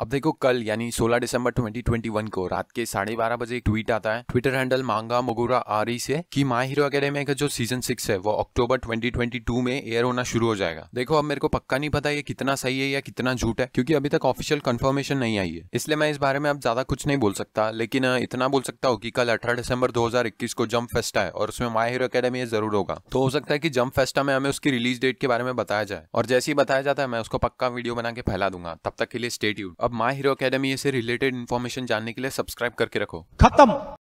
अब देखो कल यानी 16 दिसंबर 2021 को रात के साढ़े बारह बजे एक ट्वीट आता है ट्विटर हैंडल मांगा मोगुरा आरी से कि माई हीरो अकेडमी का जो सीजन सिक्स है वो अक्टूबर 2022 में एयर होना शुरू हो जाएगा देखो अब मेरे को पक्का नहीं पता ये कितना सही है या कितना झूठ है क्योंकि अभी तक ऑफिशियल कन्फर्मेशन नहीं आई है इसलिए मैं इस बारे में अब ज्यादा कुछ नहीं बोल सकता लेकिन इतना बोल सकता हूँ की कल अठारह दिसंबर दो को जम्प फेस्टा है और उसमें माई हीरो अकेडमी जरूर होगा तो हो सकता है की जम्प फेस्टा में हमें उसकी रिलीज डेट के बारे में बताया जाए और जैसे ही बताया जाता है मैं उसको पक्का वीडियो बना के फैला दूंगा तब तक के लिए स्टेट अब माई हीरो अकेडमी से रिलेटेड इन्फॉर्मेशन जानने के लिए सब्सक्राइब करके रखो खत्म